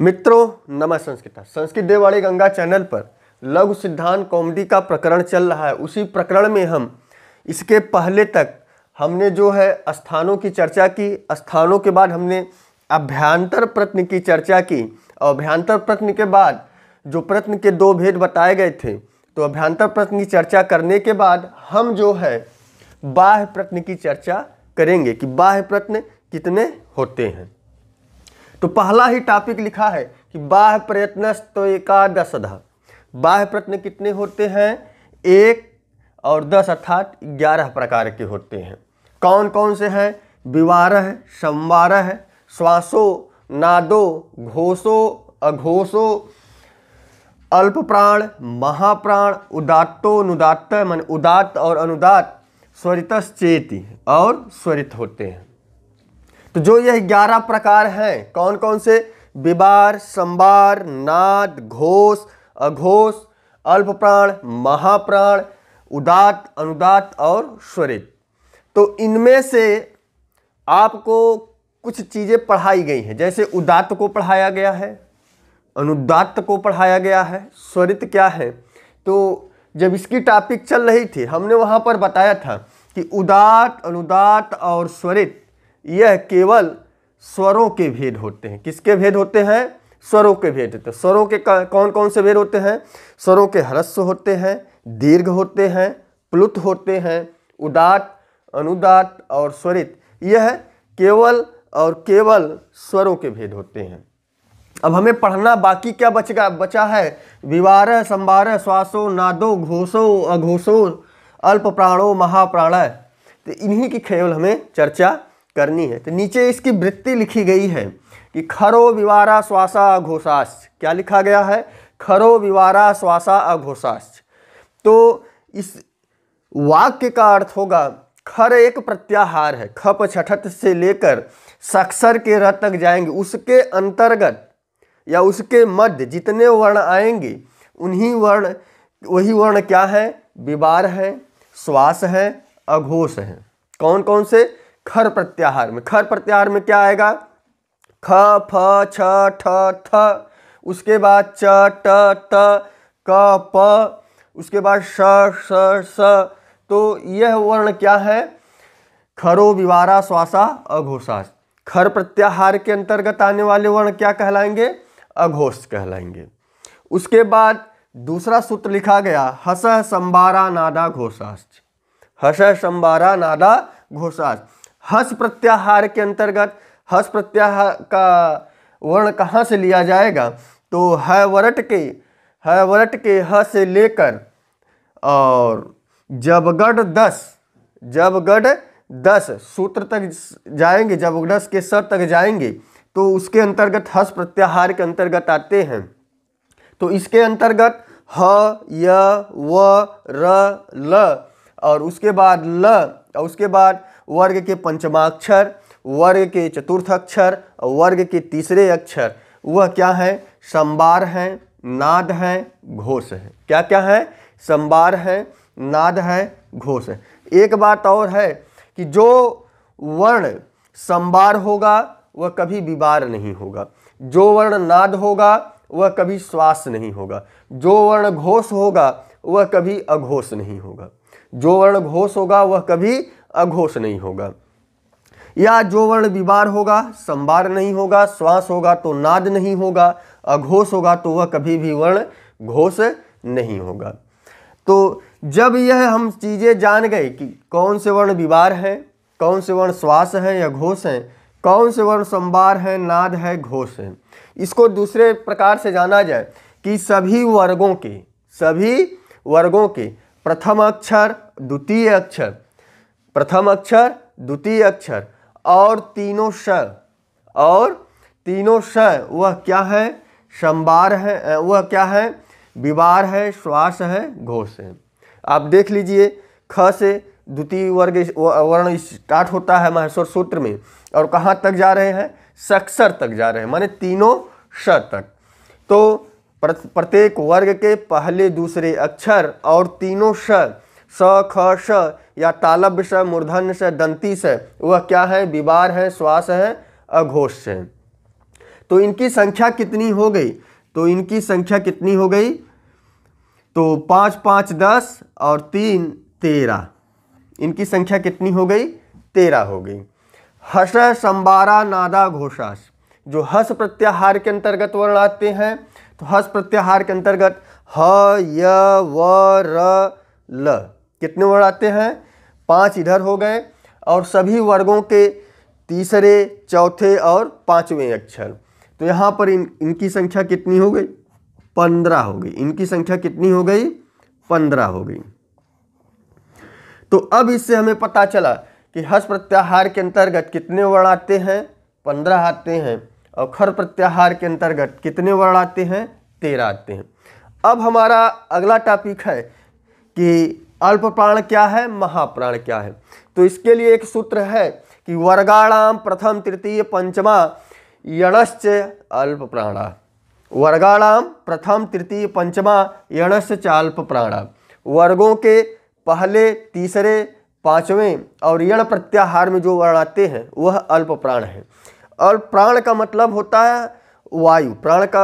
मित्रों नमः संस्कृत संस्कृत देवाड़ी गंगा चैनल पर लघु सिद्धांत कॉमेडी का प्रकरण चल रहा है उसी प्रकरण में हम इसके पहले तक हमने जो है स्थानों की चर्चा की स्थानों के बाद हमने अभ्यंतर प्रश्न की चर्चा की और अभ्यंतर प्रश्न के बाद जो प्रश्न के दो भेद बताए गए थे तो अभ्यांतर प्रश्न की चर्चा करने के बाद हम जो है बाह्य प्रश्न की चर्चा करेंगे कि बाह्य प्रश्न कितने होते हैं तो पहला ही टॉपिक लिखा है कि बाह्य तो एकादशा बाह्य प्रश्न कितने होते हैं एक और दस अर्थात ग्यारह प्रकार के होते हैं कौन कौन से हैं विवारह संवारह श्वासो नादो घोषो अघोषो अल्प प्राण महाप्राण उदात्तो अनुदात्त मान उदात्त और अनुदात स्वरित चेती और स्वरित होते हैं तो जो यह ग्यारह प्रकार हैं कौन कौन से विवार संवार नाद घोष अघोष अल्प प्राण महाप्राण उदात अनुदात और स्वरित तो इनमें से आपको कुछ चीज़ें पढ़ाई गई हैं जैसे उदात्त को पढ़ाया गया है अनुदात्त को पढ़ाया गया है स्वरित क्या है तो जब इसकी टॉपिक चल रही थी हमने वहाँ पर बताया था कि उदात अनुदात और स्वरित यह केवल स्वरों के भेद होते हैं किसके भेद होते हैं स्वरों के भेद होते हैं स्वरों के कौन कौन से भेद होते हैं स्वरों के ह्रस्व होते हैं दीर्घ होते हैं प्लुत होते हैं उदात अनुदात और स्वरित यह केवल और केवल स्वरों के भेद होते हैं अब हमें पढ़ना बाकी क्या बचगा बचा है विवार संवार श्वासो नादो घोषो अघोषो अल्प प्राणो महाप्राण तो इन्हीं की खेवल हमें चर्चा करनी है तो नीचे इसकी वृत्ति लिखी गई है कि खरो विवारा श्वासा अघोषास क्या लिखा गया है खरो विवारा श्वासा अघोषास तो इस वाक्य का अर्थ होगा खर एक प्रत्याहार है खप छठत से लेकर सक्सर के रथ तक जाएंगे उसके अंतर्गत या उसके मध्य जितने वर्ण आएंगे उन्हीं वर्ण वही वर्ण क्या है विवार है श्वास है अघोष है कौन कौन से खर प्रत्याहार में खर प्रत्याहार में क्या आएगा ख फ छ ठ थ उसके बाद च ट त क प उसके बाद श स स तो यह वर्ण क्या है खरो विवारा श्वासा अघोषा खर प्रत्याहार के अंतर्गत आने वाले वर्ण क्या कहलाएंगे अघोष कहलाएंगे उसके बाद दूसरा सूत्र लिखा गया हस संबारा नादा घोषाश्च हस संबारा नादा घोषाश्च हस प्रत्याहार के अंतर्गत हस प्रत्याहार का वर्ण कहाँ से लिया जाएगा तो वरट के है वरट के ह से लेकर और जबगढ़ दस जबगढ़ दस सूत्र तक जाएंगे जबगढ़ के सर तक जाएंगे तो उसके अंतर्गत हस प्रत्याहार के अंतर्गत आते हैं तो इसके अंतर्गत ह य व र ल और उसके बाद ल और उसके बाद वर्ग के पंचमाक्षर वर्ग के चतुर्थ अक्षर और वर्ग के तीसरे अक्षर वह क्या है संबार हैं नाद हैं घोष है क्या क्या है संबार हैं नाद है घोष है एक बात और है कि जो वर्ण संबार होगा वह कभी विवार नहीं होगा जो वर्ण नाद होगा वह कभी श्वास नहीं होगा जो वर्ण घोष होगा वह कभी अघोष नहीं होगा जो वर्ण घोष होगा वह कभी अघोष नहीं होगा या जो वर्ण विवार होगा संवार नहीं होगा श्वास होगा तो नाद नहीं होगा अघोष होगा तो वह कभी भी वर्ण घोष नहीं होगा तो जब यह हम चीज़ें जान गए कि कौन से वर्ण विवार हैं कौन से वर्ण श्वास हैं या घोष हैं कौन से वर्ण संवार हैं नाद है घोष है इसको दूसरे प्रकार से जाना जाए कि सभी वर्गों के सभी वर्गों के प्रथम अक्षर द्वितीय अक्षर प्रथम अक्षर द्वितीय अक्षर और तीनों श और तीनों श वह क्या है संबार है वह क्या है विवार है श्वास है घोष है आप देख लीजिए ख से द्वितीय वर्ग वर्ण स्टार्ट होता है महेश्वर सूत्र में और कहाँ तक जा रहे हैं सक्षर तक जा रहे हैं माने तीनों श तक तो प्रत्येक वर्ग के पहले दूसरे अक्षर और तीनों श स ख श या तालब्य श मूर्धन्य स दंती स वह क्या है विवार है श्वास है अघोष है तो इनकी संख्या कितनी हो गई तो इनकी संख्या कितनी हो गई तो पाँच पाँच दस और तीन तेरह इनकी संख्या कितनी हो गई तेरह हो गई हस संबारा नादा घोषास जो हस प्रत्याहार के अंतर्गत वर्ण आते हैं तो हस प्रत्याहार के अंतर्गत ह य व र ल कितने वर्ण आते हैं पांच इधर हो गए और सभी वर्गों के तीसरे चौथे और पांचवें अक्षर तो यहाँ पर इन इनकी संख्या कितनी हो गई पंद्रह हो गई इनकी संख्या कितनी हो गई पंद्रह हो गई तो अब इससे हमें पता चला कि हस प्रत्याहार के अंतर्गत कितने वर्ण आते हैं पंद्रह आते हैं और खर प्रत्याहार के अंतर्गत कितने वर्ण आते हैं तेरह आते हैं अब हमारा अगला टॉपिक है कि अल्प प्राण क्या है महाप्राण क्या है तो इसके लिए एक सूत्र है कि वर्गाणाम प्रथम तृतीय पंचमा यणश्च अल्प प्राणा वर्गाणाम प्रथम तृतीय पंचमा यणश्च अल्प प्राणा वर्गों के पहले तीसरे पांचवें और यण प्रत्याहार में जो वर्ण आते हैं वह अल्प प्राण है और प्राण का मतलब होता है वायु प्राण का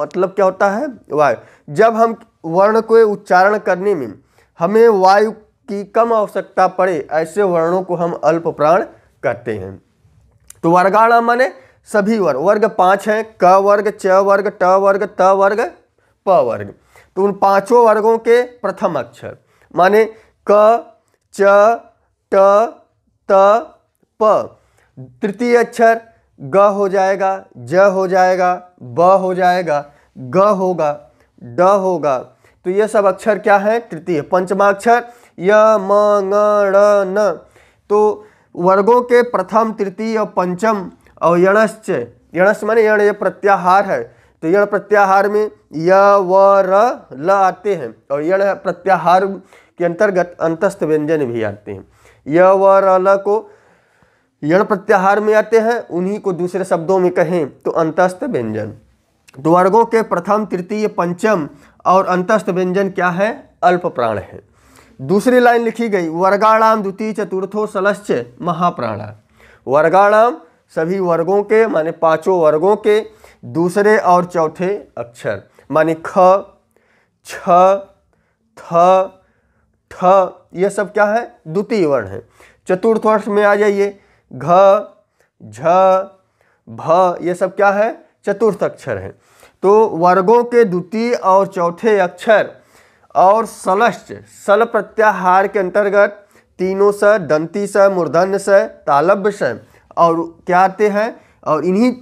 मतलब क्या होता है वायु जब हम वर्ण को उच्चारण करने में हमें वायु की कम आवश्यकता पड़े ऐसे वर्णों को हम अल्प प्राण कहते हैं तो वर्गाणा माने सभी वर्ग वर्ग पाँच हैं क वर्ग च वर्ग ट वर्ग त वर्ग प वर्ग तो उन पांचों वर्गों के प्रथम अक्षर माने क च ट त प तृतीय अक्षर ग हो जाएगा ज हो जाएगा ब हो जाएगा ग होगा ड होगा तो ये सब अक्षर क्या है तृतीय पंचमाक्षर य म ङ ण न तो वर्गों के प्रथम तृतीय और पंचम और यणश्च यणश माने यण ये प्रत्याहार है तो यण प्रत्याहार में य व र ल आते हैं और यण प्रत्याहार के अंतर्गत अंतस्थ व्यंजन भी आते हैं य व र को यण प्रत्याहार में आते हैं उन्हीं को दूसरे शब्दों में कहें तो अंतस्थ व्यंजन तो वर्गों के प्रथम तृतीय पंचम और अंतस्थ व्यंजन क्या है अल्प प्राण है दूसरी लाइन लिखी गई वर्गाणाम द्वितीय चतुर्थो सलश्च महाप्राणा वर्गाणाम सभी वर्गों के माने पांचों वर्गों के दूसरे और चौथे अक्षर माने ख छ थ ये यह सब क्या है द्वितीय वर्ण है चतुर्थ वर्ष में आ जाइए घ झ भ ये सब क्या है चतुर्थ अक्षर है तो वर्गों के द्वितीय और चौथे अक्षर और सलश्च सल प्रत्याहार के अंतर्गत तीनों स दंती स मूर्धन्य स तालब्य स और क्या आते हैं और इन्हीं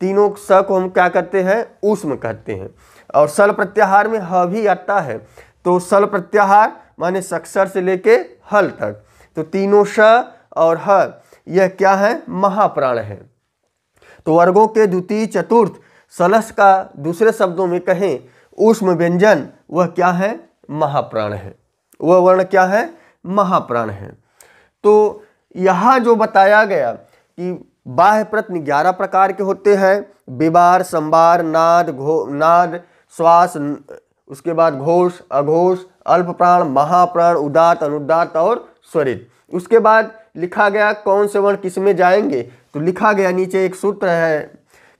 तीनों स को हम क्या कहते हैं उष्म कहते हैं और सल प्रत्याहार में ह भी आता है तो सल प्रत्याहार माने सक्सर से लेके हल तक तो तीनों श और ह यह क्या है महाप्राण है तो वर्गों के द्वितीय चतुर्थ सलस का दूसरे शब्दों में कहें ऊष्म व्यंजन वह क्या है महाप्राण है वह वर्ण क्या है महाप्राण है तो यहाँ जो बताया गया कि बाह्य प्रत्न ग्यारह प्रकार के होते हैं बिबार संबार नाद घो नाद श्वास उसके बाद घोष अघोष अल्प प्राण महाप्राण उदात अनुदात और स्वरित उसके बाद लिखा गया कौन से वर्ण किस में जाएंगे तो लिखा गया नीचे एक सूत्र है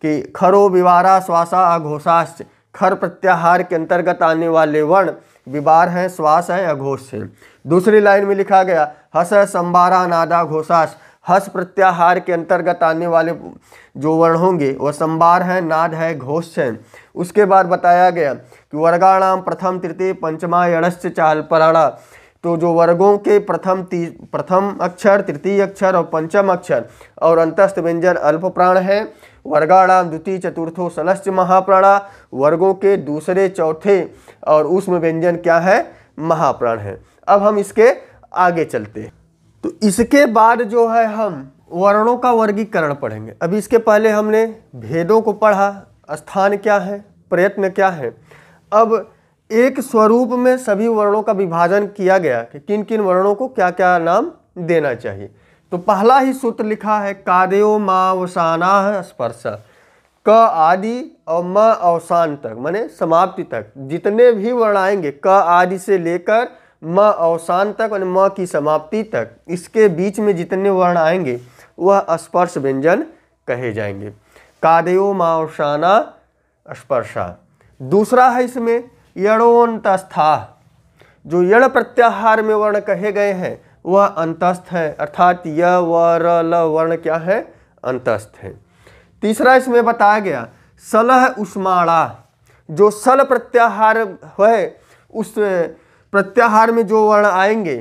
कि खरो विवारा श्वासा अघोषाश्च खर प्रत्याहार के अंतर्गत आने वाले वर्ण विवार हैं श्वास हैं अघोष हैं दूसरी लाइन में लिखा गया हस संबारा नादा घोषाश हस प्रत्याहार के अंतर्गत आने वाले जो वर्ण होंगे वह संबार हैं नाद है घोष हैं उसके बाद बताया गया कि प्रथम तृतीय पंचमायणश्च चालपराणा तो जो वर्गों के प्रथम ती प्रथम अक्षर तृतीय अक्षर और पंचम अक्षर और अंतस्थ व्यंजन अल्प प्राण है वर्गाणाम द्वितीय चतुर्थो सनश्च महाप्राणा वर्गों के दूसरे चौथे और उसमें व्यंजन क्या है महाप्राण है अब हम इसके आगे चलते तो इसके बाद जो है हम वर्णों का वर्गीकरण पढ़ेंगे अभी इसके पहले हमने भेदों को पढ़ा स्थान क्या है प्रयत्न क्या है अब एक स्वरूप में सभी वर्णों का विभाजन किया गया कि किन किन वर्णों को क्या क्या नाम देना चाहिए तो पहला ही सूत्र लिखा है कादेव मावसाना स्पर्श क आदि और म अवसान तक माने समाप्ति तक जितने भी वर्ण आएंगे क आदि से लेकर म अवसान तक और म की समाप्ति तक इसके बीच में जितने वर्ण आएंगे वह स्पर्श व्यंजन कहे जाएंगे कादेव मावसाना स्पर्शा दूसरा है इसमें यड़ोन्तस्था जो यड़ प्रत्याहार में वर्ण कहे गए हैं वह अंतस्थ है अर्थात य व र ल वर्ण क्या है अंतस्थ है तीसरा इसमें बताया गया सलह उष्माणा जो सल प्रत्याहार है उस प्रत्याहार में जो वर्ण आएंगे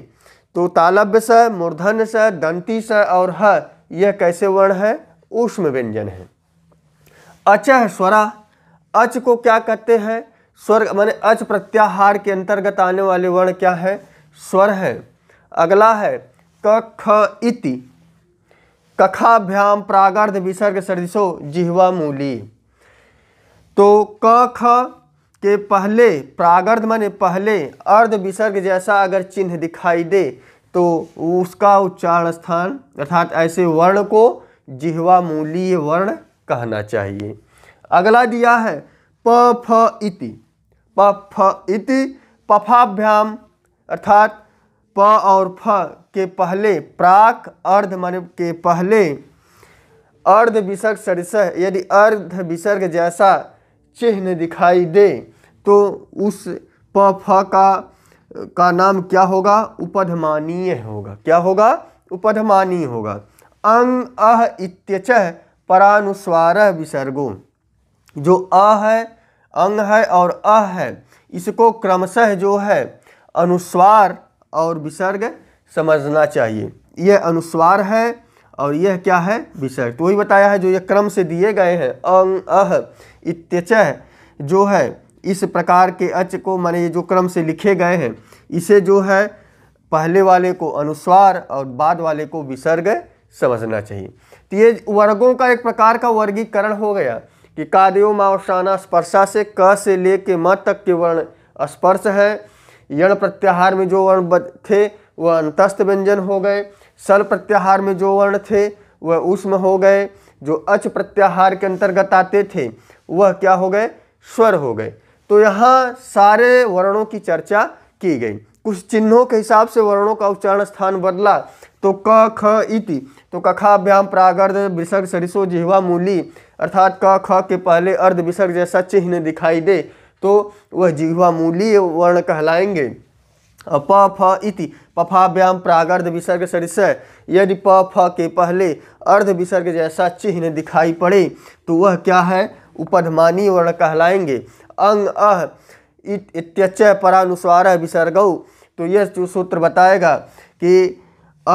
तो तालब्य स मूर्धन स दंती स और ह यह कैसे वर्ण है उष्म व्यंजन है अचह स्वरा अच को क्या कहते हैं स्वर माने अच प्रत्याहार के अंतर्गत आने वाले वर्ण क्या है स्वर है अगला है क ख इति कखाभ्याम प्रागार्ध विसर्ग सदृशो जिहवा मूली तो क ख के पहले प्रागर्ध माने पहले अर्ध विसर्ग जैसा अगर चिन्ह दिखाई दे तो उसका उच्चारण स्थान अर्थात ऐसे वर्ण को जिहवा मूलीय वर्ण कहना चाहिए अगला दिया है प फ इति प फ इति पफाभ्याम अर्थात प और फ के पहले प्राक अर्ध मन के पहले अर्ध विसर्ग सरिसह यदि अर्ध विसर्ग जैसा चिन्ह दिखाई दे तो उस प फ का का नाम क्या होगा उपधमानीय होगा क्या होगा उपधमानीय होगा अंग अह इत्यच परानुस्वार विसर्गो जो अ है अंग है और अ है इसको क्रमशः जो है अनुस्वार और विसर्ग समझना चाहिए यह अनुस्वार है और यह क्या है विसर्ग तो वही बताया है जो यह क्रम से दिए गए हैं अंग अह इत्यच जो है इस प्रकार के अच को माने ये जो क्रम से लिखे गए हैं इसे जो है पहले वाले को अनुस्वार और बाद वाले को विसर्ग समझना चाहिए तो ये वर्गों का एक प्रकार का वर्गीकरण हो गया कि कार्यो मावसाना स्पर्शा से क से ले के म तक के वर्ण स्पर्श हैं यण प्रत्याहार में जो वर्ण थे वह अंतस्थ व्यंजन हो गए सल प्रत्याहार में जो वर्ण थे वह उष्म हो गए जो अच प्रत्याहार के अंतर्गत आते थे वह क्या हो गए स्वर हो गए तो यहाँ सारे वर्णों की चर्चा की गई कुछ चिन्हों के हिसाब से वर्णों का उच्चारण स्थान बदला तो क ख इति तो कखाभ्याम प्रागर्ध विसर्ग सरिसो जिहवा मूली अर्थात क ख के पहले अर्ध विसर्ग जैसा चिन्ह दिखाई दे तो वह जिहवा मूली वर्ण कहलाएंगे प फ इति पफाभ्याम प्रागर्ध विसर्ग सरिस यदि प फ के पहले अर्ध विसर्ग जैसा चिन्ह दिखाई पड़े तो वह क्या है उपधमानी वर्ण कहलाएंगे अंग अह इत्यच परानुस्वार विसर्गौ तो यह जो सूत्र बताएगा कि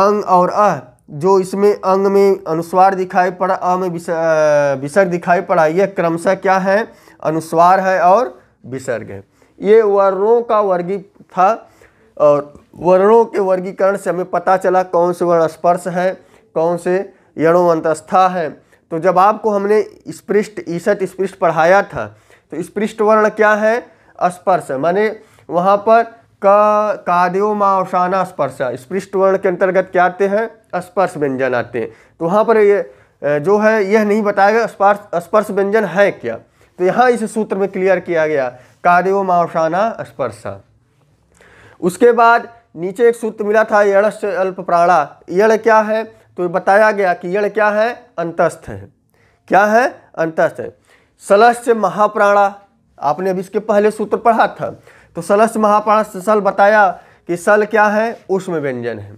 अंग और अह जो इसमें अंग में अनुस्वार दिखाई पड़ा अ में विसर्ग दिखाई पड़ा यह क्रमशः क्या है अनुस्वार है और विसर्ग है ये वर्णों का वर्गी था और वर्णों के वर्गीकरण से हमें पता चला कौन से वर्ण स्पर्श है कौन से यणोवंतस्था है तो जब आपको हमने स्पृष्ट ईसत स्पृष्ट पढ़ाया था तो स्पृष्ट वर्ण क्या है स्पर्श माने वहाँ पर का कार्योमावसाना स्पर्शा स्पृष्ट वर्ण के अंतर्गत क्या आते हैं स्पर्श व्यंजन आते हैं तो वहाँ पर ये जो है यह नहीं बताया गया स्पर्श स्पर्श व्यंजन है क्या तो यहाँ इस सूत्र में क्लियर किया गया कार्योमावसाना स्पर्शा उसके बाद नीचे एक सूत्र मिला था यड़ अल्प प्राणा यड़ क्या है तो बताया गया कि यड़ क्या है अंतस्थ है क्या है अंतस्थ है सलस्य महाप्राणा आपने अभी इसके पहले सूत्र पढ़ा था तो सलस महापाश सल बताया कि सल क्या है उष्म व्यंजन है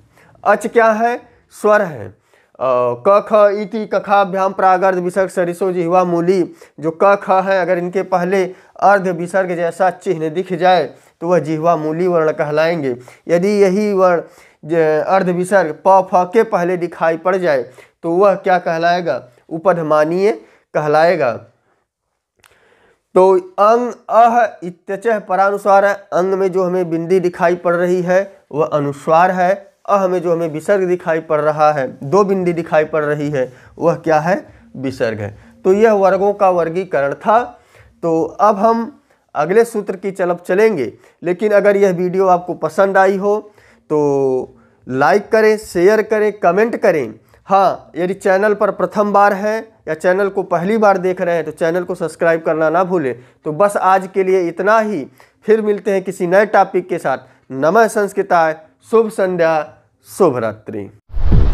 अच क्या है स्वर है क ख इति कखाभ्याम प्रागर्ध विसर्ग सरिसो जिहवा मूली जो क ख है अगर इनके पहले अर्ध विसर्ग जैसा चिन्ह दिख जाए तो वह जिहवा मूली वर्ण कहलाएंगे यदि यही वर्ण अर्ध विसर्ग प फ के पहले दिखाई पड़ जाए तो वह क्या कहलाएगा उपधमानीय कहलाएगा तो अंग अह इत्यच परानुस्वार है अंग में जो हमें बिंदी दिखाई पड़ रही है वह अनुस्वार है अह में जो हमें विसर्ग दिखाई पड़ रहा है दो बिंदी दिखाई पड़ रही है वह क्या है विसर्ग है तो यह वर्गों का वर्गीकरण था तो अब हम अगले सूत्र की चलप चलेंगे लेकिन अगर यह वीडियो आपको पसंद आई हो तो लाइक करें शेयर करें कमेंट करें हाँ यदि चैनल पर प्रथम बार है या चैनल को पहली बार देख रहे हैं तो चैनल को सब्सक्राइब करना ना भूलें तो बस आज के लिए इतना ही फिर मिलते हैं किसी नए टॉपिक के साथ नमः संस्कृताय शुभ संध्या शुभ रात्रि